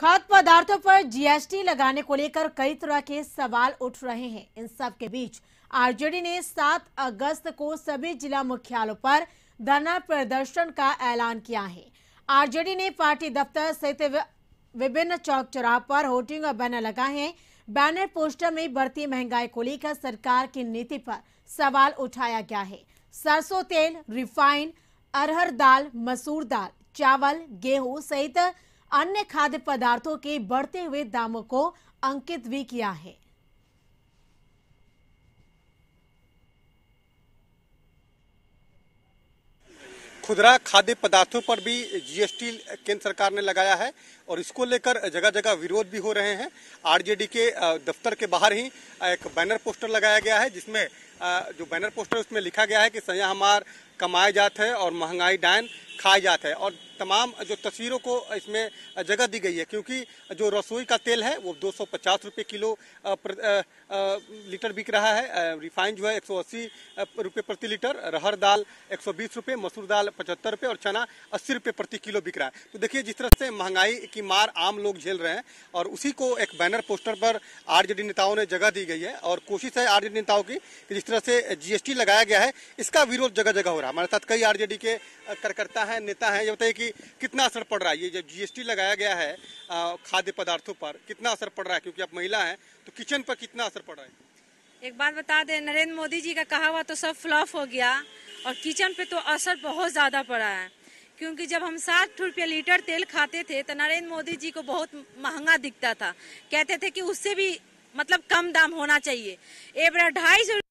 खाद्य पदार्थों पर जीएसटी लगाने को लेकर कई तरह के सवाल उठ रहे हैं इन सब के बीच आरजेडी ने 7 अगस्त को सभी जिला मुख्यालयों पर धरना प्रदर्शन का ऐलान किया है आरजेडी ने पार्टी दफ्तर सहित विभिन्न चौक चौराह पर होर्डिंग और बैनर लगाए हैं बैनर पोस्टर में बढ़ती महंगाई को लेकर सरकार की नीति पर सवाल उठाया गया है सरसों तेल रिफाइंड अरहर दाल मसूर दाल चावल गेहूं सहित अन्य खाद्य पदार्थों के बढ़ते हुए दामों को अंकित भी किया है खुदरा खाद्य पदार्थों पर भी जीएसटी केंद्र सरकार ने लगाया है और इसको लेकर जगह जगह विरोध भी हो रहे हैं आरजेडी के दफ्तर के बाहर ही एक बैनर पोस्टर लगाया गया है जिसमें जो बैनर पोस्टर उसमें लिखा गया है कि सया हमार कमाए जाते हैं और महंगाई डायन खाए जाते हैं और तमाम जो तस्वीरों को इसमें जगह दी गई है क्योंकि जो रसोई का तेल है वो दो सौ किलो लीटर बिक रहा है रिफाइन जो है एक सौ प्रति लीटर रहर दाल एक सौ मसूर दाल पचहत्तर रुपये और चना अस्सी रुपये प्रति किलो बिक रहा है तो देखिए जिस तरह से महंगाई की मार आम लोग झेल रहे हैं और उसी को एक बैनर पोस्टर पर आर नेताओं ने जगह दी गई है और कोशिश है आर नेताओं की कि जिस तरह से जीएसटी लगाया गया है इसका विरोध जगह जगह हो रहा है हमारे साथ कई आरजेडी के कार्यकर्ता हैं नेता हैं ये बताइए कि कि कितना असर पड़ रहा है ये जब जीएसटी लगाया गया है खाद्य पदार्थों पर कितना असर पड़ रहा है क्योंकि आप महिला हैं तो किचन पर कितना असर पड़ रहा है एक बात बता दें नरेंद्र मोदी जी का कहा हुआ तो सब फ्लॉप हो गया और किचन पे तो असर बहुत ज़्यादा पड़ा है क्योंकि जब हम साठ रुपये लीटर तेल खाते थे तो नरेंद्र मोदी जी को बहुत महंगा दिखता था कहते थे कि उससे भी मतलब कम दाम होना चाहिए एक बार ढाई सौ